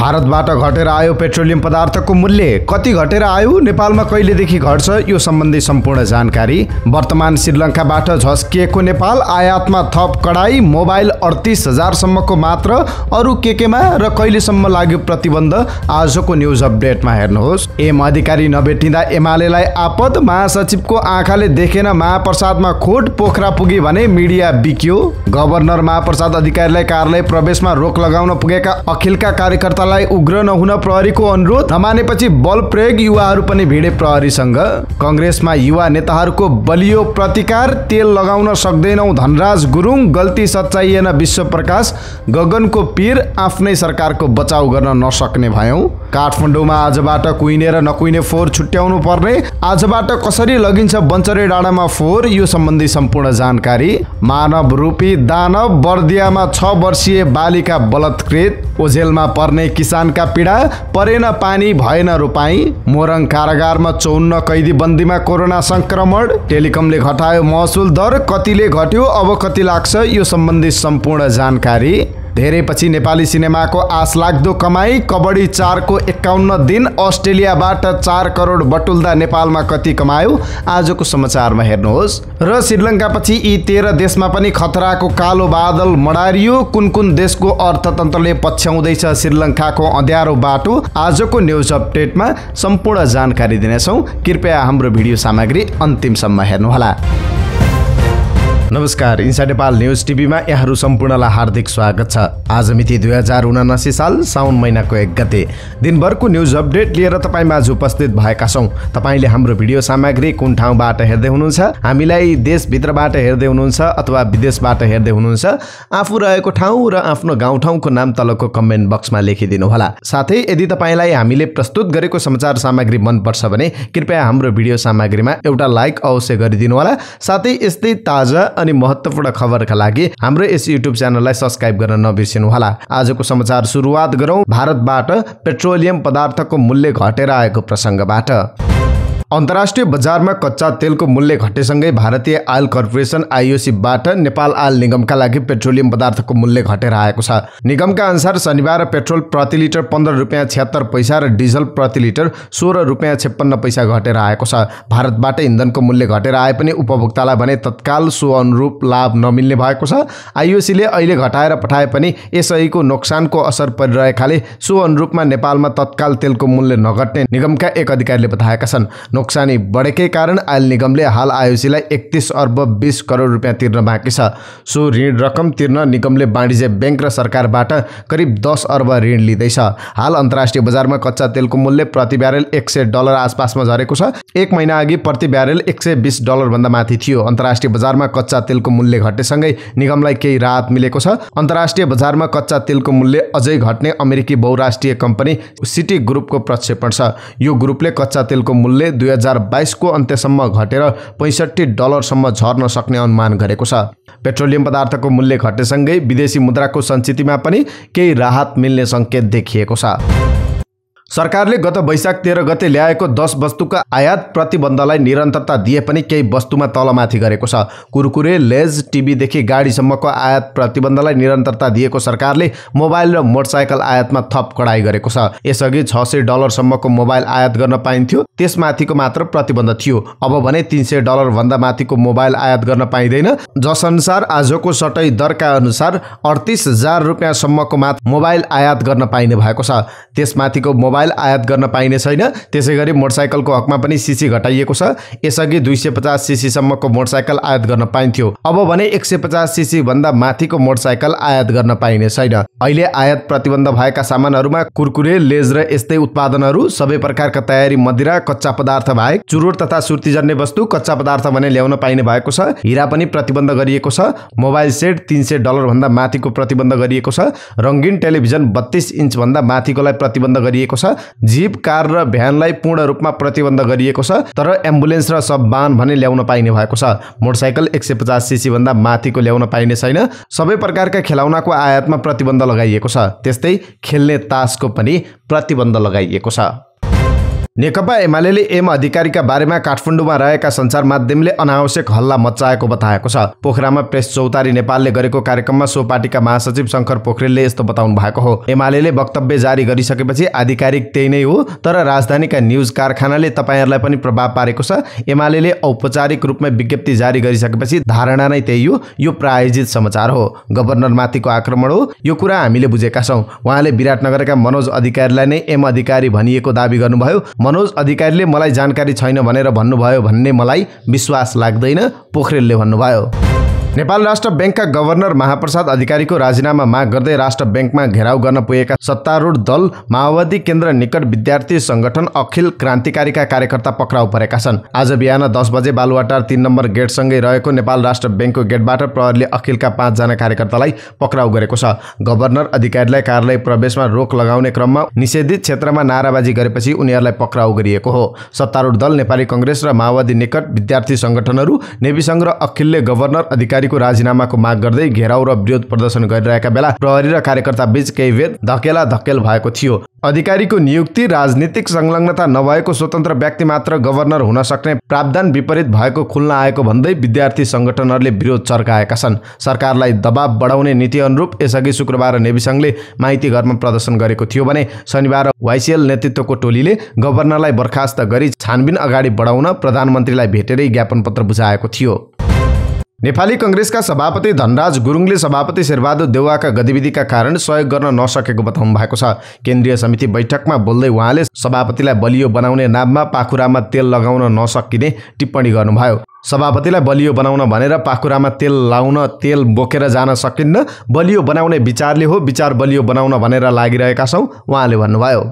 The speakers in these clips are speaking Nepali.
भारतबाट घटेर आयो पेट्रोलियम पदार्थको मूल्य कति घटेर आयो नेपालमा कहिलेदेखि घट्छ यो सम्बन्धी सम्पूर्ण जानकारी वर्तमान श्रीलङ्काबाट झस्किएको नेपाल आयातमा थप कडाई मोबाइल अडतिस हजारसम्मको मात्र अरू के केमा र कहिलेसम्म लाग्यो प्रतिबन्ध आजको न्युज अपडेटमा हेर्नुहोस् एम अधिकारी नभेटिँदा एमालेलाई आपद महासचिवको आँखाले देखेन महाप्रसादमा खोट पोखरा पुगी भने मिडिया बिक्यो गभर्नर महाप्रसाद अधिकारीलाई कार्यालय प्रवेशमा रोक लगाउन पुगेका अखिलका कार्यकर्ता सरकारलाई उग्र नहुन प्रहरीको अनुरोध नमानेपछि बल प्रयोग युवाहरू पनि भिडे प्रहरीसँग कङ्ग्रेसमा युवा नेताहरूको बलियो प्रतिकार तेल लगाउन सक्दैनौ धनराज गुरुङ गल्ती सच्चाइएन विश्वप्रकाश गगनको पीर आफ्नै सरकारको बचाउ गर्न नसक्ने भयौँ काठमाडौँमा आजबाट कुहिने र नकुहिने फोहोर छुट्याउनु पर्ने आजबाट कसरी लगिन्छ बन्चरे डाँडामा फोहोर यो सम्बन्धी सम्पूर्ण जानकारी मानव रूपी दानव बर्दियामा छ वर्षीय बालिका बलत्कृत ओझेलमा पर्ने किसानका पीडा परेन पानी भएन रोपाई मोरङ कारागारमा चौन्न कैदी बन्दीमा कोरोना संक्रमण टेलिकमले घटायो महसुल दर कतिले घट्यो अब कति लाग्छ यो सम्बन्धी सम्पूर्ण जानकारी धेरै पछि नेपाली सिनेमाको आशलाग्दो कमाई कबड्डी चारको एकाउन्न दिन अस्ट्रेलियाबाट चार करोड बटुल्दा नेपालमा कति कमायो आजको समाचारमा हेर्नुहोस् र श्रीलङ्कापछि यी तेह्र देशमा पनि खतराको कालो बादल मडारियो कुन कुन देशको अर्थतन्त्रले पछ्याउँदैछ श्रीलङ्काको अँध्यारो बाटो आजको न्युज अपडेटमा सम्पूर्ण जानकारी दिनेछौँ कृपया हाम्रो भिडियो सामग्री अन्तिमसम्म हेर्नुहोला नमस्कार इन्सा नेपाल न्युज टिभीमा यहाँहरू सम्पूर्णलाई हार्दिक स्वागत छ आज मिति दुई हजार उनासी साल साउन महिनाको एक गते दिनभरको न्युज अपडेट लिएर माझ उपस्थित भएका छौँ तपाईँले हाम्रो भिडियो सामग्री कुन ठाउँबाट हेर्दै हुनुहुन्छ हामीलाई देशभित्रबाट हेर्दै हुनुहुन्छ अथवा विदेशबाट हेर्दै हुनुहुन्छ आफू रहेको ठाउँ र आफ्नो गाउँठाउँको नाम तलको कमेन्ट बक्समा लेखिदिनु होला साथै यदि तपाईँलाई हामीले प्रस्तुत गरेको समाचार सामग्री मनपर्छ भने कृपया हाम्रो भिडियो सामग्रीमा एउटा लाइक अवश्य गरिदिनु होला साथै यस्तै ताजा अनि महत्त्वपूर्ण खबरका लागि हाम्रो यस युट्युब च्यानललाई सब्सक्राइब गर्न नबिर्सिनुहोला आजको समाचार सुरुवात गरौँ भारतबाट पेट्रोलियम पदार्थको मूल्य घटेर आएको प्रसङ्गबाट अन्तर्राष्ट्रिय बजारमा कच्चा तेलको मूल्य घटेसँगै भारतीय आयल कर्पोरेसन आइओसीबाट नेपाल आयल निगमका लागि पेट्रोलियम पदार्थको मूल्य घटेर आएको छ निगमका अनुसार शनिबार पेट्रोल प्रति लिटर पन्ध्र रुपियाँ छ्यात्तर पैसा र डिजल प्रति लिटर सोह्र रुपियाँ छेपन्न पैसा घटेर आएको छ भारतबाट इन्धनको मूल्य घटेर आए पनि उपभोक्तालाई भने तत्काल सो अनुरूप लाभ नमिल्ने भएको छ आइओसीले अहिले घटाएर पठाए पनि यसैको नोक्सानको असर परिरहेकाले सो अनुरूपमा नेपालमा तत्काल तेलको मूल्य नघट्ने निगमका एक अधिकारीले बताएका छन् नोक्सानी बढेकै कारण आयल निगमले हाल आयुसीलाई एकतिस अर्ब बिस करोड रुपियाँ तिर्न बाँकी छ सो ऋण रकम तिर्न निगमले वाणिज्य ब्याङ्क र सरकारबाट करिब दस अर्ब ऋण लिँदैछ हाल अन्तर्राष्ट्रिय बजारमा कच्चा तेलको मूल्य प्रति ब्यारेल एक सय डलर आसपासमा झरेको छ एक महिना अघि प्रति ब्यारेल एक सय बिस डलरभन्दा माथि थियो अन्तर्राष्ट्रिय बजारमा कच्चा तेलको मूल्य घटेसँगै निगमलाई केही राहत मिलेको छ अन्तर्राष्ट्रिय बजारमा कच्चा तेलको मूल्य अझै घट्ने अमेरिकी बहुराष्ट्रिय कम्पनी सिटी ग्रुपको प्रक्षेपण छ यो ग्रुपले कच्चा तेलको मूल्य दुई दुई हजार बाइसको अन्त्यसम्म घटेर पैँसठी डलरसम्म झर्न सक्ने अनुमान गरेको छ पेट्रोलियम पदार्थको मूल्य घटेसँगै विदेशी मुद्राको सञ्चितमा पनि केही राहत मिल्ने सङ्केत देखिएको छ सरकारले गत वैशाख तेह्र गते ल्याएको दस वस्तुका आयात प्रतिबन्धलाई निरन्तरता दिए पनि केही वस्तुमा तलमाथि गरेको छ कुरकुरे लेज टिभीदेखि गाडीसम्मको आयात प्रतिबन्धलाई निरन्तरता दिएको सरकारले मोबाइल र मोटरसाइकल आयातमा थप कडाई गरेको छ यसअघि छ सय डलरसम्मको मोबाइल आयात गर्न पाइन्थ्यो त्यसमाथिको मात्र प्रतिबन्ध थियो अब भने तिन सय डलरभन्दा माथिको मोबाइल आयात गर्न पाइँदैन जसअनुसार आजको सटै दरका अनुसार अडतिस हजार रुपियाँसम्मको मात्र मोबाइल आयात गर्न पाइने भएको छ त्यसमाथिको मोबाइल मोबाइल आयात गर्न पाइने छैन त्यसै गरी मोटरसाइकलको हकमा पनि सिसी घटाइएको छ यसअघि दुई सय पचास सिसीसम्मको मोटरसाइकल आयात गर्न पाइन्थ्यो अब भने एक सय पचास सिसी भन्दा माथिको मोटरसाइकल आयात गर्न पाइने छैन अहिले आयात प्रतिबन्ध भएका सामानहरूमा कुरकुरे लेज र यस्तै उत्पादनहरू सबै प्रकारका तयारी मदिरा कच्चा पदार्थ बाहेक चुरोट तथा सुर्तीजन्य वस्तु कच्चा पदार्थ भने ल्याउन पाइने भएको छ हिरा पनि प्रतिबन्ध गरिएको छ मोबाइल सेट तिन सय भन्दा माथिको प्रतिबन्ध गरिएको छ रङ्गीन टेलिभिजन इन्च भन्दा माथिकोलाई प्रतिबन्ध गरिएको छ जीप कार र भ्यानलाई पूर्ण रूपमा प्रतिबन्ध गरिएको छ तर एम्बुलेन्स र सब वाहन भने ल्याउन पाइने भएको छ मोटरसाइकल एक सय पचास सिसीभन्दा माथिको ल्याउन पाइने छैन सबै प्रकारका खेलाउनाको आयातमा प्रतिबन्ध लगाइएको छ त्यस्तै खेल्ने तासको पनि प्रतिबन्ध लगाइएको छ नेकपा एमाले एम अधिकारीका बारेमा काठमाडौँमा रहेका सञ्चार माध्यमले अनावश्यक हल्ला मच्चाएको बताएको छ पोखरामा प्रेस चौतारी नेपालले गरेको कार्यक्रममा सो पार्टीका महासचिव शङ्कर पोखरेलले यस्तो बताउनु भएको हो एमाले वक्तव्य जारी गरिसकेपछि आधिकारिक त्यही नै हो तर राजधानीका न्युज कारखानाले तपाईँहरूलाई पनि प्रभाव पारेको छ एमाले औपचारिक रूपमा विज्ञप्ति जारी गरिसकेपछि धारणा नै त्यही हो यो प्रायोजित समाचार हो गभर्नरमाथिको आक्रमण हो यो कुरा हामीले बुझेका छौँ उहाँले विराटनगरका मनोज अधिकारीलाई नै एम अधिकारी भनिएको दावी गर्नुभयो मनोज अधिकारीले मलाई जानकारी छैन भनेर भन्नुभयो भन्ने मलाई विश्वास लाग्दैन पोखरेलले भन्नुभयो नेपाल राष्ट्र ब्याङ्कका गभर्नर महाप्रसाद अधिकारीको राजीनामा माग गर्दै राष्ट्र ब्याङ्कमा घेराउ गर्न पुगेका सत्तारूढ दल माओवादी केन्द्र निकट विद्यार्थी सङ्गठन अखिल क्रान्तिकारीका कार्यकर्ता पक्राउ परेका छन् आज बिहान दस बजे बालुवाटार तिन नम्बर गेटसँगै रहेको नेपाल राष्ट्र ब्याङ्कको गेटबाट प्रहरीले अखिलका पाँचजना कार्यकर्तालाई पक्राउ गरेको छ गभर्नर अधिकारीलाई कार्यालय प्रवेशमा रोक लगाउने क्रममा निषेधित क्षेत्रमा नाराबाजी गरेपछि उनीहरूलाई पक्राउ गरिएको हो सत्तारूढ दल नेपाली कङ्ग्रेस र माओवादी निकट विद्यार्थी सङ्गठनहरू नेविसङ्घ र अखिलले गभर्नर अधिकारी पार्टीको राजीनामाको माग गर्दै घेराउ र विरोध प्रदर्शन गरिरहेका बेला प्रहरी र कार्यकर्ता बीच केही भेद धकेला धकेल भएको थियो अधिकारीको नियुक्ति राजनीतिक संलग्नता नभएको स्वतन्त्र व्यक्ति मात्र गभर्नर हुन सक्ने प्रावधान विपरीत भएको खुल्न आएको भन्दै विद्यार्थी सङ्गठनहरूले विरोध चर्काएका छन् सरकारलाई दबाव बढाउने नीति अनुरूप यसअघि शुक्रबार नेविसङ्घले माइती घरमा प्रदर्शन गरेको थियो भने शनिबार वाइसिएल नेतृत्वको टोलीले गभर्नरलाई बर्खास्त गरी छानबिन अगाडि बढाउन प्रधानमन्त्रीलाई भेटेरै ज्ञापन पत्र बुझाएको थियो नेपाली कङ्ग्रेसका सभापति धनराज गुरुङले सभापति शेरबहादुर देउवाका गतिविधिका कारण सहयोग गर्न नसकेको बताउनु भएको छ केन्द्रीय समिति बैठकमा बोल्दै उहाँले सभापतिलाई बलियो बनाउने नाममा पाखुरामा तेल लगाउन नसकिने टिप्पणी गर्नुभयो सभापतिलाई बलियो बनाउन भनेर पाखुरामा तेल लाउन तेल बोकेर जान सकिन्न बलियो बनाउने विचारले हो विचार बलियो बनाउन भनेर लागिरहेका छौँ उहाँले भन्नुभयो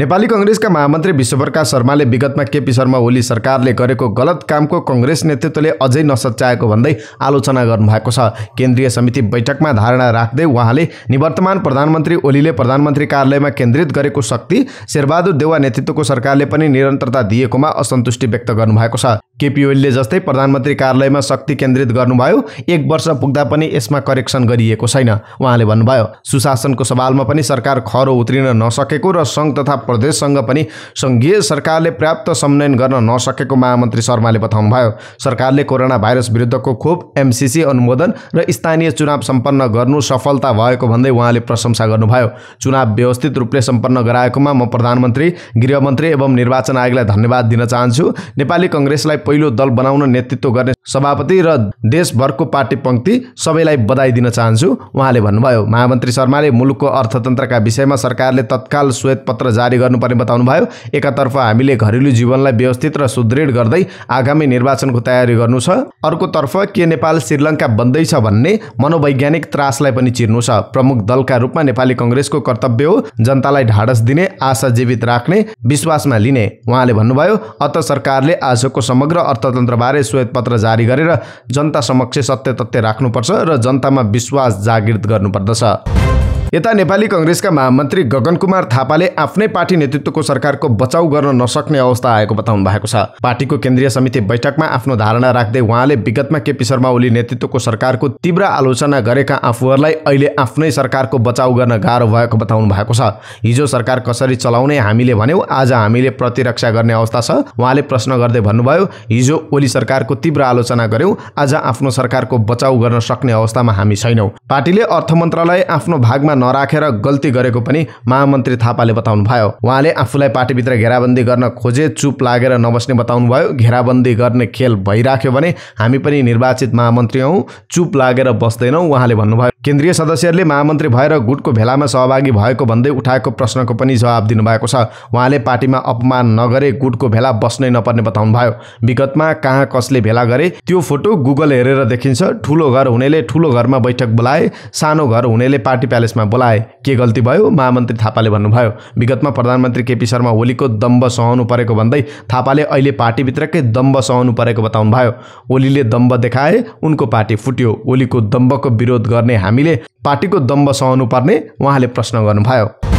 नेपाली कङ्ग्रेसका महामन्त्री विश्वप्रकाश शर्माले विगतमा केपी शर्मा ओली सरकारले गरेको गलत कामको कङ्ग्रेस नेतृत्वले अझै नसच्याएको भन्दै आलोचना गर्नुभएको छ केन्द्रीय समिति बैठकमा धारणा राख्दै उहाँले निवर्तमान प्रधानमन्त्री ओलीले प्रधानमन्त्री कार्यालयमा केन्द्रित गरेको शक्ति शेरबहादुर देवा नेतृत्वको सरकारले पनि निरन्तरता दिएकोमा असन्तुष्टि व्यक्त गर्नुभएको छ केपी ओलीले जस्तै प्रधानमन्त्री कार्यालयमा शक्ति केन्द्रित गर्नुभयो एक वर्ष पुग्दा पनि यसमा करेक्सन गरिएको छैन उहाँले भन्नुभयो सुशासनको सवालमा पनि सरकार खरो उत्रिन नसकेको र सङ्घ तथा प्रदेशसँग पनि सङ्घीय सरकारले पर्याप्त समन्वयन गर्न नसकेको महामन्त्री शर्माले बताउनुभयो सरकारले कोरोना भाइरस विरुद्धको खोप एमसिसी अनुमोदन र स्थानीय चुनाव सम्पन्न गर्नु सफलता भएको भन्दै उहाँले प्रशंसा गर्नुभयो चुनाव व्यवस्थित रूपले सम्पन्न गराएकोमा म प्रधानमन्त्री गृहमन्त्री एवं निर्वाचन आयोगलाई धन्यवाद दिन चाहन्छु नेपाली कङ्ग्रेसलाई पहिलो दल बनाउन नेतृत्व गर्ने सभापति र देशभरको पार्टी पङ्क्ति सबैलाई बधाई दिन चाहन्छु उहाँले भन्नुभयो महामन्त्री शर्माले मुलुकको अर्थतन्त्रका विषयमा सरकारले तत्काल श्वेत पत्र जारी गर्नुपर्ने बताउनुभयो एकातर्फ हामीले घरेलु जीवनलाई व्यवस्थित र सुदृढ गर्दै आगामी निर्वाचनको तयारी गर्नु छ अर्कोतर्फ के नेपाल श्रीलङ्का बन्दैछ भन्ने मनोवैज्ञानिक त्रासलाई पनि चिर्नु छ प्रमुख दलका रूपमा नेपाली कङ्ग्रेसको कर्तव्य हो जनतालाई ढाडस दिने आशा जीवित राख्ने विश्वासमा लिने उहाँले भन्नुभयो अत सरकारले आजको समग्र र अर्थतन्त्रबारे पत्र जारी गरेर जनता समक्ष सत्य तथ्य राख्नुपर्छ र जनतामा विश्वास जागृत गर्नुपर्दछ यता नेपाली कङ्ग्रेसका महामन्त्री गगन कुमार थापाले आफ्नै पार्टी नेतृत्वको सरकारको बचाउ गर्न नसक्ने अवस्था आएको बताउनु भएको छ पार्टीको केन्द्रीय समिति बैठकमा आफ्नो धारणा राख्दै उहाँले विगतमा केपी शर्मा ओली नेतृत्वको सरकारको तीव्र आलोचना गरेका आफूहरूलाई अहिले आफ्नै सरकारको बचाउ गर्न गाह्रो भएको बताउनु भएको छ हिजो सरकार कसरी चलाउने हामीले भन्यौँ आज हामीले प्रतिरक्षा गर्ने अवस्था छ उहाँले प्रश्न गर्दै भन्नुभयो हिजो ओली सरकारको तीव्र आलोचना गर्यौँ आज आफ्नो सरकारको बचाउ गर्न सक्ने अवस्थामा हामी छैनौँ पार्टीले अर्थ मन्त्रालय आफ्नो भागमा नराखेर गल्ती गरेको पनि महामन्त्री थापाले बताउनु भयो उहाँले आफूलाई पार्टीभित्र घेराबन्दी गर्न खोजे चुप लागेर नबस्ने बताउनुभयो घेराबन्दी गर्ने खेल भइराख्यो भने हामी पनि निर्वाचित महामन्त्री हौ चुप लागेर बस्दैनौँ उहाँले भन्नुभयो केन्द्रीय सदस्यहरूले महामन्त्री भएर गुटको भेलामा सहभागी भएको भन्दै उठाएको प्रश्नको पनि जवाब दिनुभएको छ उहाँले पार्टीमा अपमान नगरे गुटको भेला बस्नै नपर्ने बताउनु भयो विगतमा कहाँ कसले भेला गरे त्यो फोटो गुगल हेरेर देखिन्छ ठुलो घर हुनेले ठुलो घरमा बैठक बोलाए सानो घर हुनेले पार्टी प्यालेसमा बोलाए के गल्ती भयो महामन्त्री थापाले भन्नुभयो विगतमा प्रधानमन्त्री केपी शर्मा ओलीको दम्ब सहनु परेको भन्दै थापाले अहिले पार्टीभित्रकै दम्ब सहनु परेको बताउनुभयो ओलीले दम्ब देखाए उनको पार्टी फुट्यो ओलीको दम्बको विरोध गर्ने हामीले पार्टीको दम्ब सहनु पर्ने उहाँले प्रश्न गर्नुभयो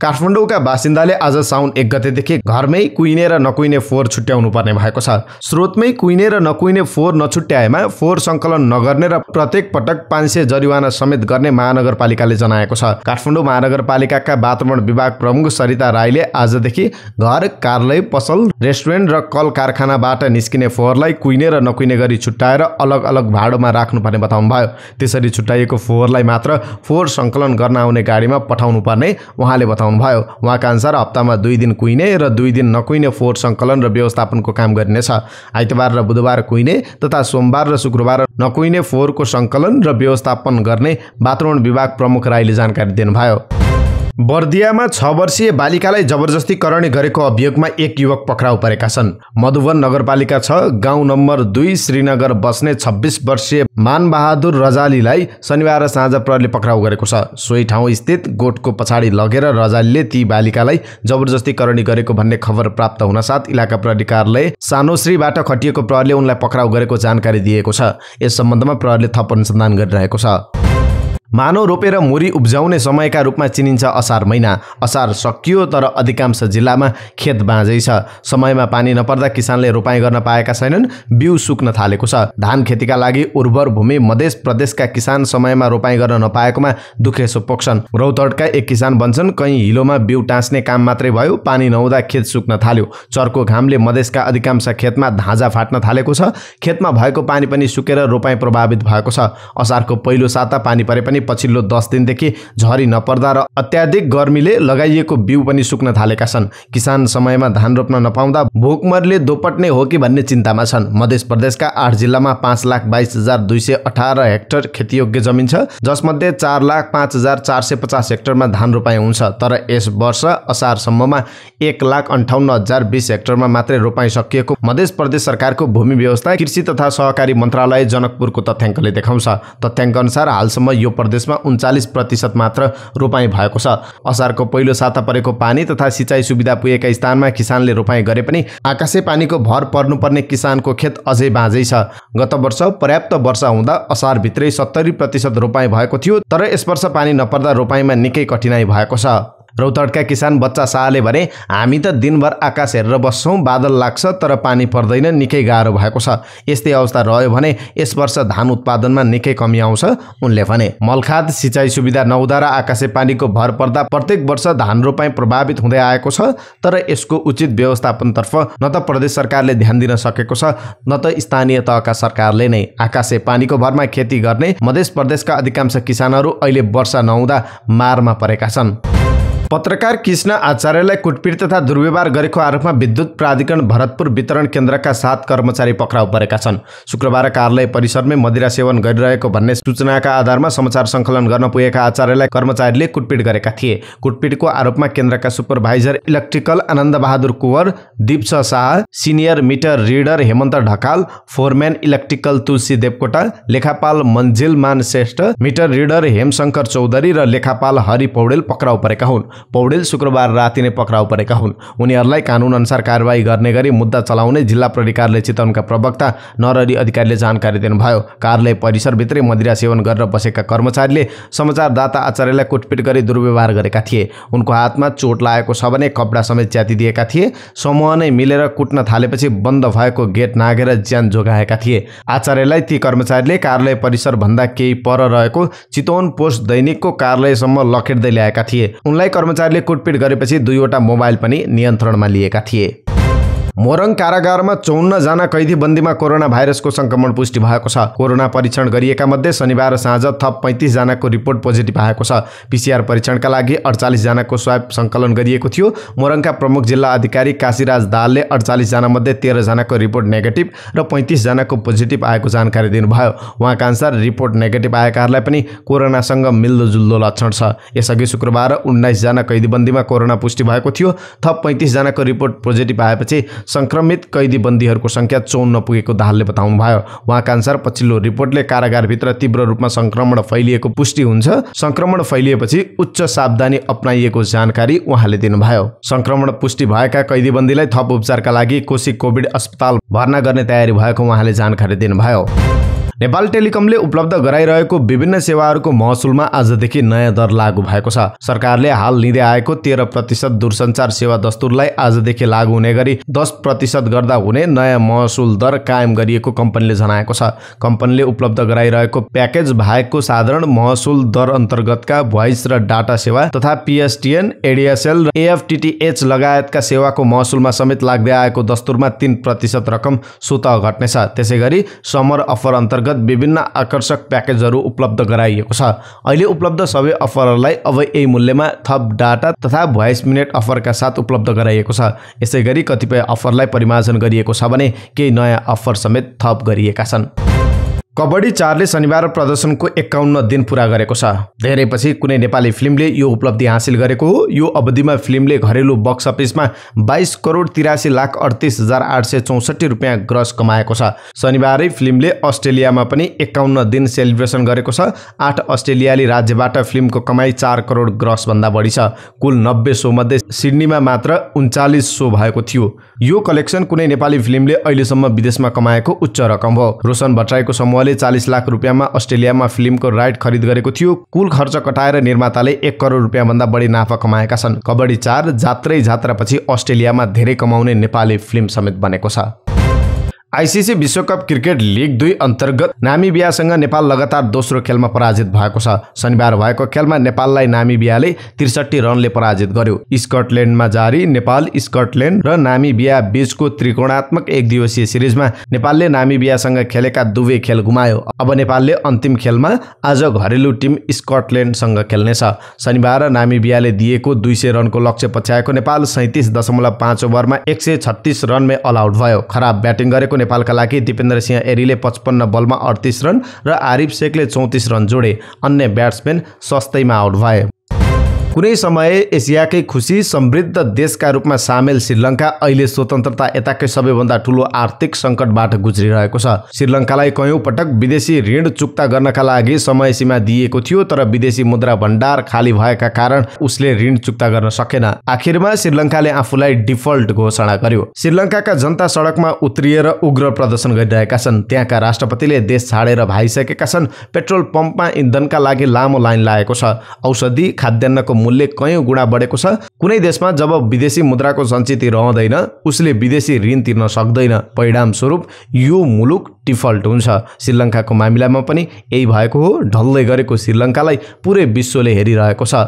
काठमाडौँका बासिन्दाले आज साउन एक गतेदेखि घरमै कुहिने र नकुहिने फोहोर छुट्याउनु पर्ने भएको छ स्रोतमै कुहिने र नकुहिने फोहोर नछुट्याएमा फोहोर सङ्कलन नगर्ने र प्रत्येक पटक पाँच सय जरिवाना समेत गर्ने महानगरपालिकाले जनाएको छ काठमाडौँ महानगरपालिकाका वातावरण विभाग प्रमुख सरिता राईले आजदेखि घर कार्यालय पसल रेस्टुरेन्ट र कल कारखानाबाट निस्किने फोहोरलाई कुहिने र नकुहिने गरी छुट्याएर अलग अलग भाडोमा राख्नुपर्ने बताउनुभयो त्यसरी छुट्याइएको फोहोरलाई मात्र फोहोर सङ्कलन गर्न आउने गाडीमा पठाउनुपर्ने उहाँले बताउनु बताउनुभयो उहाँका अनुसार हप्तामा दुई दिन कुहिने र दुई दिन नकुहिने फोहोर सङ्कलन र व्यवस्थापनको काम गरिनेछ आइतबार र बुधबार कुहिने तथा सोमबार र शुक्रबार नकुहिने फोहोरको सङ्कलन र व्यवस्थापन गर्ने वातावरण विभाग प्रमुख राईले जानकारी दिनुभयो बर्दियामा छ वर्षीय बालिकालाई जबरजस्ती करणी गरेको अभियोगमा एक युवक पक्राउ परेका छन् मधुवन नगरपालिका छ गाउँ नम्बर दुई श्रीनगर बस्ने छब्बिस वर्षीय मानबहादुर रजालीलाई शनिबार साँझ प्रहरीले पक्राउ गरेको छ सोही ठाउँ स्थित गोठको पछाडि लगेर रजालीले ती बालिकालाई जबरजस्ती करणी गरेको भन्ने खबर प्राप्त हुनसाथ इलाका प्रहरी कार्यालय सानोश्रीबाट खटिएको प्रहरीले उनलाई पक्राउ गरेको जानकारी दिएको छ यस सम्बन्धमा प्रहरीले थप अनुसन्धान गरिरहेको छ मानव रोपेर मुरी उब्जाउने समयका रूपमा चिनिन्छ असार महिना असार सकियो तर अधिकांश जिल्लामा खेत बाँझै छ समयमा पानी नपर्दा किसानले रोपाइँ गर्न पाएका छैनन् बिउ सुक्न थालेको छ धान खेतीका लागि उर्वर भूमि मधेस प्रदेशका किसान समयमा रोपाइँ गर्न नपाएकोमा दुखेसो पोख्छन् रौतडका एक किसान भन्छन् कहीँ हिलोमा बिउ टाँच्ने काम मात्रै भयो पानी नहुँदा खेत सुक्न थाल्यो चर्को घामले मधेसका अधिकांश खेतमा धाँझा फाट्न थालेको छ खेतमा भएको पानी पनि सुकेर रोपाइँ प्रभावित भएको छ असारको पहिलो साता पानी परे पनि पनि पछिल्लो दस दिनदेखि झरी नपर्दा र अत्याधिक गर्मीले लगाइएको बिउ पनि सुक्न थालेका छन् किसान समयमा धान रोप्न नपाउँदा भोकमरले दोपट्ने हो कि भन्ने चिन्तामा छन् मध्य प्रदेशका आठ जिल्लामा पाँच लाख बाइस हजार दुई सय अठार हेक्टर खेतीयोग्य जमिन छ जसमध्ये चार लाख पाँच हजार चार सय पचास हेक्टरमा धान रोपाइ हुन्छ तर यस वर्ष असारसम्ममा एक लाख अन्ठाउन्न हजार बिस हेक्टरमा मात्रै रोपाइ सकिएको मध्य प्रदेश सरकारको भूमि व्यवस्था कृषि तथा सहकारी मन्त्रालय जनकपुरको तथ्याङ्कले देखाउँछ तथ्याङ्क अनुसार हालसम्म यो प्रदेशमा उन्चालिस प्रतिशत मात्र रोपाइँ भएको छ असारको पहिलो साता परेको पानी तथा सिँचाइ सुविधा पुगेका स्थानमा किसानले रोपाइँ गरे पनि आकाशे पानीको भर पर्नुपर्ने किसानको खेत अझै बाँझै छ गत वर्ष पर्याप्त वर्षा हुँदा असारभित्रै सत्तरी प्रतिशत रोपाइँ भएको थियो तर यस वर्ष पानी नपर्दा रोपाइँमा निकै कठिनाई भएको छ रौतडका किसान बच्चा शाहले भने हामी त दिनभर आकाश हेरेर बस्छौँ बादल लाग्छ तर पानी पर्दैन निकै गाह्रो भएको छ यस्तै अवस्था रह्यो भने यस वर्ष धान उत्पादनमा निकै कमी आउँछ उनले भने मलखाद सिँचाइ सुविधा नहुँदा र आकाशे पानीको भर पर्दा प्रत्येक वर्ष धान रोपाइँ प्रभावित हुँदै आएको छ तर यसको उचित व्यवस्थापनतर्फ न त प्रदेश सरकारले ध्यान दिन सकेको छ न त स्थानीय तहका सरकारले नै आकाशे पानीको भरमा खेती गर्ने मध्य प्रदेशका अधिकांश किसानहरू अहिले वर्षा नहुँदा मारमा परेका छन् पत्रकार कृष्ण आचार्यलाई कुटपिट तथा दुर्व्यवहार गरेको आरोपमा विद्युत प्राधिकरण भरतपुर वितरण केन्द्रका सात कर्मचारी पक्राउ परेका छन् शुक्रबार कार्यालय परिसरमै मदिरा सेवन गरिरहेको भन्ने सूचनाका आधारमा समाचार सङ्कलन गर्न पुगेका आचार्यलाई कर्मचारीले कुटपिट गरेका थिए कुटपिटको आरोपमा केन्द्रका सुपरभाइजर इलेक्ट्रिकल आनन्द बहादुर कुवर दिप्स Shah senior meter reader Hemant Dhakal foreman electrical Tulsi Devkota लेखापाल मन्जिलमान श्रेष्ठ मिटर रिडर हेमशङ्कर चौधरी र लेखापाल हरि पौडेल पक्राउ परेका हुन् पौडेल शुक्रबार राति नै पक्राउ परेका हुन् उनीहरूलाई कानुनअनुसार कारवाही गर्ने गरी मुद्दा चलाउने जिल्ला प्राधिकारले चितवनका प्रवक्ता नरहरी अधिकारीले जानकारी दिनुभयो कार्यालय परिसरभित्रै मदिरा सेवन गरेर बसेका कर्मचारीले समाचारदाता आचार्यलाई कुटपिट गरी दुर्व्यवहार गरेका थिए उनको हातमा चोट लागेको छ भने कपडा समेत च्यातिदिएका थिए समूह नै मिलेर कुट्न थालेपछि बन्द भएको गेट नागेर ज्यान जोगाएका थिए आचार्यलाई ती कर्मचारीले कार्यालय परिसरभन्दा केही पर रहेको चितवन पोस्ट दैनिकको कार्यालयसम्म लखेट्दै ल्याएका थिए उनलाई कर्मचारीले कुटपिट गरेपछि दुईवटा मोबाइल पनि नियन्त्रणमा लिएका थिए मोरङ कारागारमा चौन्नजना कैदी बन्दीमा कोरोना भाइरसको संक्रमण पुष्टि भएको छ कोरोना परीक्षण गरिएका मध्ये शनिबार साँझ थप पैँतिसजनाको रिपोर्ट पोजिटिभ आएको छ पिसिआर परीक्षणका लागि अडचालिसजनाको स्वाब सङ्कलन गरिएको थियो मोरङका प्रमुख जिल्ला अधिकारी काशीराज दालले अडचालिसजनामध्ये तेह्रजनाको रिपोर्ट नेगेटिभ र पैँतिसजनाको पोजिटिभ आएको जानकारी दिनुभयो उहाँका अनुसार रिपोर्ट नेगेटिभ आएकाहरूलाई पनि कोरोनासँग मिल्दोजुल्दो लक्षण छ यसअघि शुक्रबार उन्नाइसजना कैदीबन्दीमा कोरोना पुष्टि भएको थियो थप पैँतिसजनाको रिपोर्ट पोजिटिभ आएपछि सङ्क्रमित कैदीबन्दीहरूको सङ्ख्या चौन्न पुगेको दाहालले बताउनुभयो उहाँका अनुसार पछिल्लो रिपोर्टले कारागारभित्र तीव्र रूपमा सङ्क्रमण फैलिएको पुष्टि हुन्छ सङ्क्रमण फैलिएपछि उच्च सावधानी अप्नाइएको जानकारी उहाँले दिनुभयो सङ्क्रमण पुष्टि भएका कैदीबन्दीलाई थप उपचारका लागि कोशी कोभिड अस्पताल भर्ना गर्ने तयारी भएको उहाँले जानकारी दिनुभयो नेपाल टेलिकमले उपलब्ध गराइरहेको विभिन्न सेवाहरूको महसुलमा आजदेखि नयाँ दर लागू भएको छ सरकारले हाल लिँदै आएको तेह्र प्रतिशत दूरसञ्चार सेवा दस्तुरलाई आजदेखि लागू हुने गरी दस प्रतिशत गर्दा हुने नयाँ महसुल दर कायम गरिएको कम्पनीले जनाएको छ कम्पनीले उपलब्ध गराइरहेको प्याकेज बाहेकको साधारण महसुल दर अन्तर्गतका भोइस र डाटा सेवा तथा पिएसटिएन एडिएसएल र एएफटिटिएच लगायतका सेवाको महसुलमा समेत लाग्दै आएको दस्तुरमा तीन प्रतिशत रकम स्वत घट्नेछ त्यसै गरी समर अफर अन्तर्गत अन्तर्गत विभिन्न आकर्षक प्याकेजहरू उपलब्ध गराइएको छ अहिले उपलब्ध सबै अफरहरूलाई अब यही मूल्यमा थप डाटा तथा भोइस मिनेट अफरका साथ उपलब्ध गराइएको छ यसै गरी कतिपय अफरलाई परिमार्जन गरिएको छ भने केही नयाँ अफर समेत थप गरिएका छन् कबड्डी चारले शनिबार प्रदर्शनको एकाउन्न दिन पुरा गरेको छ धेरैपछि कुनै नेपाली फिल्मले यो उपलब्धि हासिल गरेको हो यो अवधिमा फिल्मले घरेलु बक्स अफिसमा बाइस करोड तिरासी लाख अडतिस हजार आठ सय चौसठी रुपियाँ ग्रस कमाएको छ शनिबारै फिल्मले अस्ट्रेलियामा पनि एकाउन्न दिन सेलिब्रेसन गरेको छ आठ अस्ट्रेलियाली राज्यबाट फिल्मको कमाई चार करोड ग्रसभन्दा बढी छ कुल नब्बे मध्ये सिडनीमा मात्र उन्चालिस सो भएको थियो यो कलेक्सन कुनै नेपाली फिल्मले अहिलेसम्म विदेशमा कमाएको उच्च रकम हो रोशन भट्टराईको समूह ले चालिस लाख रुपियाँमा अस्ट्रेलियामा फिल्मको राइट खरिद गरेको थियो कुल खर्च कटाएर निर्माताले एक करोड रुपियाँभन्दा बढी नाफा कमाएका छन् कबड्डी चार जात्रै जात्रापछि अस्ट्रेलियामा धेरै कमाउने नेपाली फिल्म समेत बनेको छ आइसिसी विश्वकप क्रिकेट लिग दुई अन्तर्गत बिहासँग नेपाल लगातार दोस्रो खेलमा पराजित भएको छ शनिबार भएको खेलमा नेपाललाई बिहाले त्रिसठी रनले पराजित गर्यो स्कटल्यान्डमा जारी नेपाल स्कटल्यान्ड र बिहा बीचको त्रिकोणात्मक एक दिवसीय सिरिजमा नेपालले बिहासँग खेलेका दुवै खेल गुमायो अब नेपालले अन्तिम खेलमा आज घरेलु टिम स्कटल्यान्डसँग खेल्नेछ शनिबार नामिबियाले दिएको दुई सय रनको लक्ष्य पछ्याएको नेपाल सैतिस दशमलव पाँच ओभरमा एक सय छत्तिस रनमै आउट भयो खराब ब्याटिङ गरेको नेपालका लागि दिपेन्द्र सिंह एरीले पचपन्न बलमा अडतिस रन र आरिफ शेखले चौतिस रन जोडे अन्य ब्याट्सम्यान सस्तैमा आउट भए कुनै समय एसियाकै खुसी समृद्ध देशका रूपमा सामेल श्रीलङ्का अहिले स्वतन्त्रता यताकै सबैभन्दा ठुलो आर्थिक सङ्कटबाट गुज्रिरहेको छ श्रीलङ्कालाई कयौँ पटक विदेशी ऋण चुक्ता गर्नका लागि समयसीमा दिएको थियो तर विदेशी मुद्रा भण्डार खाली भएका कारण उसले ऋण चुक्ता गर्न सकेन आखिरमा श्रीलङ्काले आफूलाई डिफल्ट घोषणा गर्यो श्रीलङ्काका जनता सडकमा उत्रिएर उग्र प्रदर्शन गरिरहेका छन् त्यहाँका राष्ट्रपतिले देश छाडेर भाइसकेका छन् पेट्रोल पम्पमा इन्धनका लागि लामो लाइन लागेको छ औषधि खाद्यान्नको मूल्य कयौँ गुणा बढेको छ कुनै देशमा जब विदेशी मुद्राको सञ्चित रहँदैन उसले विदेशी ऋण तिर्न सक्दैन परिणाम स्वरूप यो मुलुक डिफल्ट हुन्छ श्रीलङ्काको मामिलामा पनि यही भएको हो ढल्दै गरेको श्रीलङ्कालाई पुरै विश्वले हेरिरहेको छ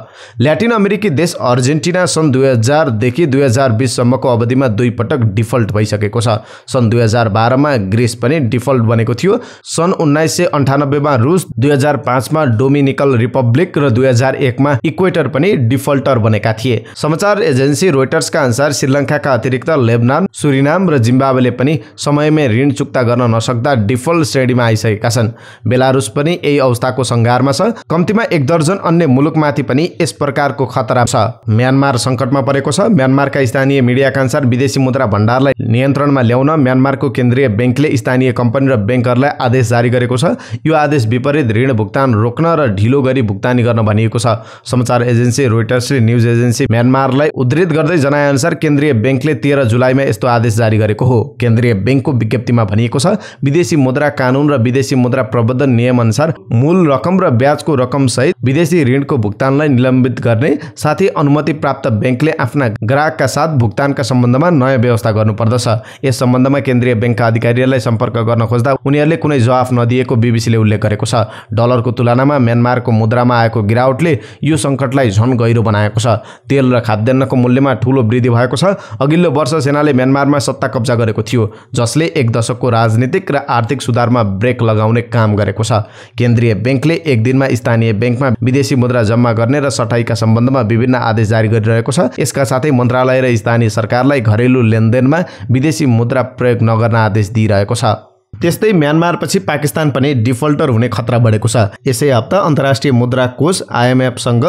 ल्याटिन अमेरिकी देश अर्जेन्टिना सन् दुई हजारदेखि दुई हजार बिससम्मको अवधिमा दुई पटक डिफल्ट भइसकेको छ सन् दुई हजार बाह्रमा ग्रिस पनि डिफल्ट बनेको थियो सन् उन्नाइस सय अन्ठानब्बेमा रुस दुई हजार पाँचमा डोमिनिकल रिपब्लिक र दुई हजार एकमा इक्वेटर पनि पनि डिफल्टर बनेका थिए समाचार एजेन्सी रोइटर्सका अनुसार श्रीलङ्काका अतिरिक्त लेबनान सुरिनाम र जिम्बावेले पनि समयमै ऋण चुक्ता गर्न नसक्दा डिफल्ट श्रेणीमा आइसकेका छन् बेलारुस पनि यही अवस्थाको सङ्घारमा छ कम्तीमा एक दर्जन अन्य मुलुकमाथि पनि यस प्रकारको खतरा छ म्यानमार सङ्कटमा परेको छ म्यानमारका स्थानीय मिडियाका अनुसार विदेशी मुद्रा भण्डारलाई नियन्त्रणमा ल्याउन म्यानमारको केन्द्रीय ब्याङ्कले स्थानीय कम्पनी र ब्याङ्कहरूलाई आदेश जारी गरेको छ यो आदेश विपरीत ऋण भुक्तान रोक्न र ढिलो गरी भुक्तानी गर्न भनिएको छ समाचार एजेन्सी एजेन्सी रोइटर्सले न्युज एजेन्सी म्यानमारलाई उद्धित गर्दै जनाएअनुसार केन्द्रीय ब्याङ्कले तेह्र जुलाईमा यस्तो आदेश जारी गरेको हो केन्द्रीय ब्याङ्कको विज्ञप्तिमा भनिएको छ विदेशी मुद्रा कानुन र विदेशी मुद्रा प्रबन्धन नियम अनुसार मूल रकम र ब्याजको रकम सहित विदेशी ऋणको भुक्तानलाई निलम्बित गर्ने साथै अनुमति प्राप्त ब्याङ्कले आफ्ना ग्राहकका साथ भुक्तानका सम्बन्धमा नयाँ व्यवस्था गर्नुपर्दछ यस सम्बन्धमा केन्द्रीय ब्याङ्कका अधिकारीहरूलाई सम्पर्क गर्न खोज्दा उनीहरूले कुनै जवाफ नदिएको बिबिसीले उल्लेख गरेको छ डलरको तुलनामा म्यानमारको मुद्रामा आएको गिरावटले यो सङ्कटलाई झन गहिरो बनाएको छ तेल र खाद्यान्नको मूल्यमा ठुलो वृद्धि भएको छ अघिल्लो वर्ष सेनाले म्यानमारमा सत्ता कब्जा गरेको थियो जसले एक दशकको राजनीतिक र आर्थिक सुधारमा ब्रेक लगाउने काम गरेको छ केन्द्रीय ब्याङ्कले एक दिनमा स्थानीय ब्याङ्कमा विदेशी मुद्रा जम्मा गर्ने र सटाइका सम्बन्धमा विभिन्न आदेश जारी गरिरहेको छ यसका साथै मन्त्रालय र स्थानीय सरकारलाई घरेलु लेनदेनमा विदेशी मुद्रा प्रयोग नगर्न आदेश दिइरहेको छ त्यस्तै म्यानमारपछि पाकिस्तान पनि डिफल्टर हुने खतरा बढेको छ यसै हप्ता अन्तर्राष्ट्रिय मुद्रा कोष आइएमएफसँग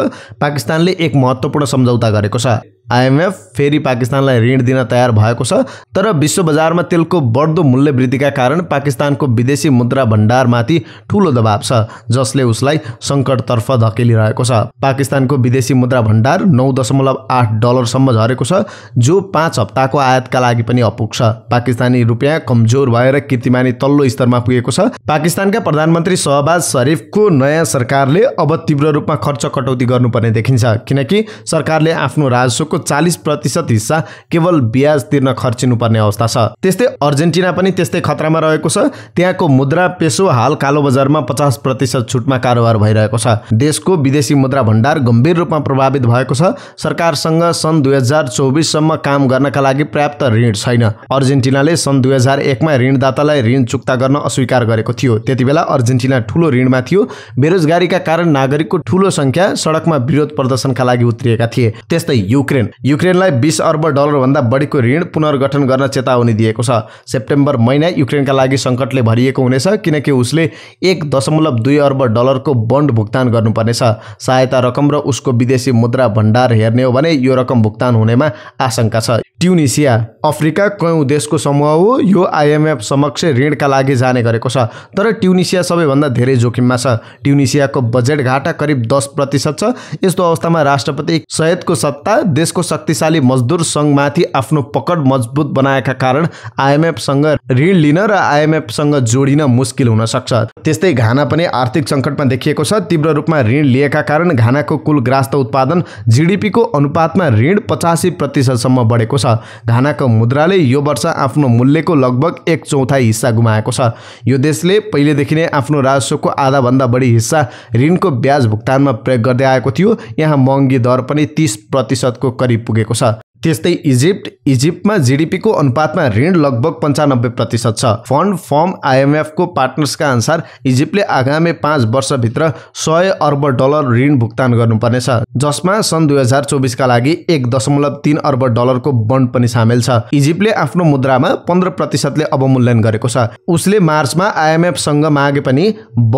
पाकिस्तानले एक महत्त्वपूर्ण सम्झौता गरेको छ आइएमएफ फेरि पाकिस्तानलाई ऋण दिन तयार भएको छ तर विश्व बजारमा तेलको बढ्दो मूल्य वृद्धिका कारण पाकिस्तानको विदेशी मुद्रा भण्डारमाथि ठूलो दबाव छ जसले उसलाई सङ्कटतर्फ धकेलिरहेको छ पाकिस्तानको विदेशी मुद्रा भण्डार नौ दशमलव आठ डलरसम्म झरेको छ जो पाँच हप्ताको आयातका लागि पनि अपुग्छ पाकिस्तानी रुपियाँ कमजोर भएर किर्तिमानी तल्लो स्तरमा पुगेको छ पाकिस्तानका प्रधानमन्त्री शहबाज शरीफको नयाँ सरकारले अब तीव्र रूपमा खर्च कटौती गर्नुपर्ने देखिन्छ किनकि सरकारले आफ्नो राजस्वको चालिस प्रतिशत हिस्सा केवल ब्याज तिर्न खर्चिनुपर्ने अवस्था छ त्यस्तै अर्जेन्टिना पनि त्यस्तै खतरामा रहेको छ त्यहाँको मुद्रा पेसो हाल कालो बजारमा पचास प्रतिशत छुटमा कारोबार भइरहेको छ देशको विदेशी मुद्रा भण्डार गम्भीर रूपमा प्रभावित भएको छ सरकारसँग सन् दुई हजार चौबिससम्म काम गर्नका लागि पर्याप्त ऋण छैन अर्जेन्टिनाले सन् दुई हजार एकमा ऋणदातालाई ऋण चुक्ता गर्न अस्वीकार गरेको थियो त्यति बेला अर्जेन्टिना ठुलो ऋणमा थियो बेरोजगारीका कारण नागरिकको ठुलो संख्या सडकमा विरोध प्रदर्शनका लागि उत्रिएका थिए त्यस्तै युक्रेन युक्रेनलाई बिस अर्ब डलरभन्दा बढीको ऋण पुनर्गठन गर्न चेतावनी दिएको छ सेप्टेम्बर महिना युक्रेनका लागि सङ्कटले भरिएको हुनेछ किनकि उसले एक दशमलव दुई अर्ब डलरको बन्ड भुक्तान गर्नुपर्नेछ सहायता रकम र उसको विदेशी मुद्रा भण्डार हेर्ने हो भने यो रकम भुक्तान हुनेमा आशंका छ ट्युनिसिया अफ्रिका कयौँ देशको समूह हो यो आइएमएफ समक्ष ऋणका लागि जाने गरेको छ तर ट्युनिसिया सबैभन्दा धेरै जोखिममा छ ट्युनिसियाको बजेट घाटा करिब दस प्रतिशत छ यस्तो अवस्थामा राष्ट्रपति सयदको सत्ता देशको शक्तिशाली मजदुर सङ्घमाथि आफ्नो पकड मजबुत बनाएका कारण आइएमएफसँग ऋण लिन र आइएमएफसँग जोडिन मुस्किल हुन सक्छ त्यस्तै घाना पनि आर्थिक सङ्कटमा देखिएको छ तीव्र रूपमा ऋण लिएका कारण घानाको कुल ग्रास्त उत्पादन जिडिपीको अनुपातमा ऋण पचासी प्रतिशतसम्म बढेको छ घानाको मुद्राले यो वर्ष आफ्नो मूल्यको लगभग एक चौथाइ हिस्सा गुमाएको छ यो देशले पहिलेदेखि नै आफ्नो राजस्वको आधाभन्दा बढी हिस्सा ऋणको ब्याज भुक्तानमा प्रयोग गर्दै आएको थियो यहाँ महँगी दर पनि तिस प्रतिशतको करिब पुगेको छ त्यस्तै इजिप्ट इजिप्टमा जिडिपीको अनुपातमा ऋण लगभग पन्चानब्बे प्रतिशत छ फन्ड फर्म आइएमएफको पार्टनर्सका अनुसार इजिप्टले आगामी पाँच वर्षभित्र सय अर्ब डलर ऋण भुक्तान गर्नुपर्नेछ जसमा सन् दुई हजार चौबिसका लागि एक दशमलव तिन अर्ब डलरको बन्ड पनि सामेल छ इजिप्टले आफ्नो मुद्रामा पन्ध्र प्रतिशतले अवमूल्यन गरेको छ उसले मार्चमा आइएमएफसँग मागे पनि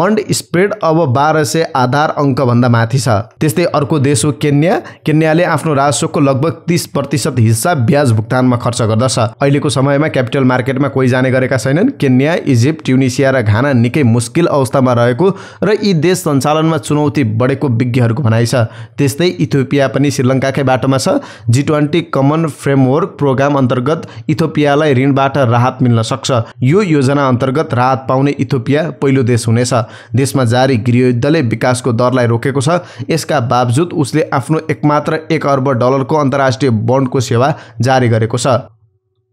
बन्ड स्प्रेड अब बाह्र सय आधार अङ्कभन्दा माथि छ त्यस्तै अर्को देश हो केन्या केन्याले आफ्नो राजस्वको लगभग तिस प्रतिशत हिस्सा ब्याज भुक्तानमा खर्च गर्दछ अहिलेको समयमा क्यापिटल मार्केटमा कोही जाने गरेका छैनन् केन्या इजिप्ट ट्युनिसिया र घाना निकै मुस्किल अवस्थामा रहेको र यी देश सञ्चालनमा चुनौती बढेको विज्ञहरूको भनाइ छ त्यस्तै इथोपिया पनि श्रीलङ्काकै बाटोमा छ G twenty common framework program अन्तर्गत इथोपियालाई ऋणबाट राहत मिल्न सक्छ यो योजना अन्तर्गत राहत पाउने इथोपिया पहिलो देश हुनेछ देशमा जारी गृहयुद्धले विकासको दरलाई रोकेको छ यसका बावजुद उसले आफ्नो एकमात्र एक अर्ब डलरको अन्तर्राष्ट्रिय बन्ड उनको सेवा जारी गरेको छ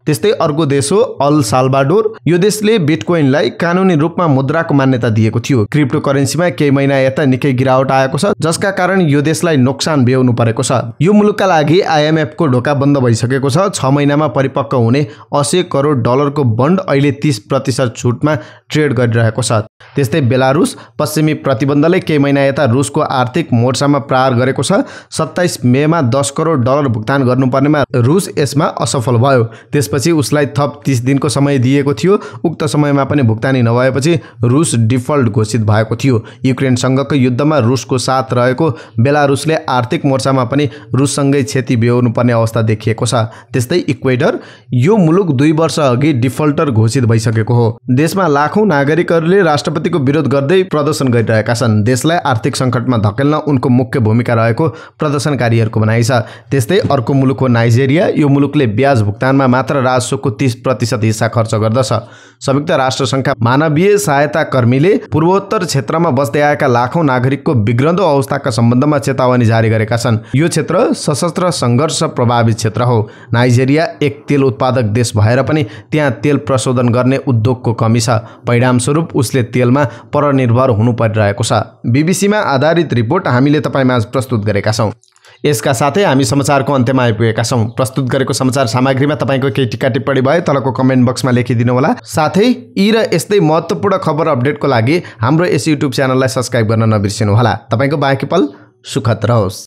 त्यस्तै अर्को देश हो अल सालबाडोर यो देशले बिटकोइनलाई कानुनी रूपमा मुद्राको मान्यता दिएको थियो क्रिप्टो करेन्सीमा केही महिना यता निकै गिरावट आएको छ जसका कारण यो देशलाई नोक्सान भ्याउनु परेको छ यो मुलुकका लागि आइएमएफको ढोका बन्द भइसकेको छ छ महिनामा परिपक्व हुने असी करोड डलरको बन्ड अहिले तिस प्रतिशत छुटमा ट्रेड गरिरहेको छ त्यस्तै बेलारुस पश्चिमी प्रतिबन्धले केही महिना यता रुसको आर्थिक मोर्चामा प्रहार गरेको छ सत्ताइस मेमा दस करोड डलर भुक्तान गर्नुपर्नेमा रुस यसमा असफल भयो त्यसपछि त्यसपछि उसलाई थप तिस दिनको समय दिएको थियो उक्त समयमा पनि भुक्तानी नभएपछि रुस डिफल्ट घोषित भएको थियो युक्रेनसँगको युद्धमा रुसको साथ रहेको बेलारुसले आर्थिक मोर्चामा पनि रुससँगै क्षति बेहोर्नुपर्ने अवस्था देखिएको छ त्यस्तै इक्वेडर यो मुलुक दुई वर्ष अघि डिफल्टर घोषित भइसकेको हो देशमा लाखौँ नागरिकहरूले राष्ट्रपतिको विरोध गर्दै प्रदर्शन गरिरहेका छन् देशलाई आर्थिक सङ्कटमा धकेल्न उनको मुख्य भूमिका रहेको प्रदर्शनकारीहरूको भनाइ छ त्यस्तै अर्को मुलुक हो नाइजेरिया यो मुलुकले ब्याज भुक्तानमा मात्र राजस्वको तिस प्रतिशत हिस्सा खर्च गर्दछ संयुक्त राष्ट्रसङ्घका मानवीय सहायता कर्मीले पूर्वोत्तर क्षेत्रमा बस्दै आएका लाखौँ नागरिकको विग्रन्दो अवस्थाका सम्बन्धमा चेतावनी जारी गरेका छन् यो क्षेत्र सशस्त्र सङ्घर्ष प्रभावित क्षेत्र हो नाइजेरिया एक तेल उत्पादक देश भएर पनि त्यहाँ तेल प्रशोधन गर्ने उद्योगको कमी छ परिणामस्वरूप उसले तेलमा परनिर्भर हुनु परिरहेको छ बिबिसीमा आधारित रिपोर्ट हामीले तपाईँमा प्रस्तुत गरेका छौँ यसका साथै हामी समाचारको अन्त्यमा आइपुगेका छौँ प्रस्तुत गरेको समाचार सामग्रीमा तपाईँको केही टिका टिप्पणी भयो तलको कमेन्ट बक्समा लेखिदिनु होला साथै यी र यस्तै महत्त्वपूर्ण खबर अपडेटको लागि हाम्रो यस युट्युब च्यानललाई सब्सक्राइब गर्न नबिर्सिनु होला तपाईँको बाँकी पल सुखद रहोस्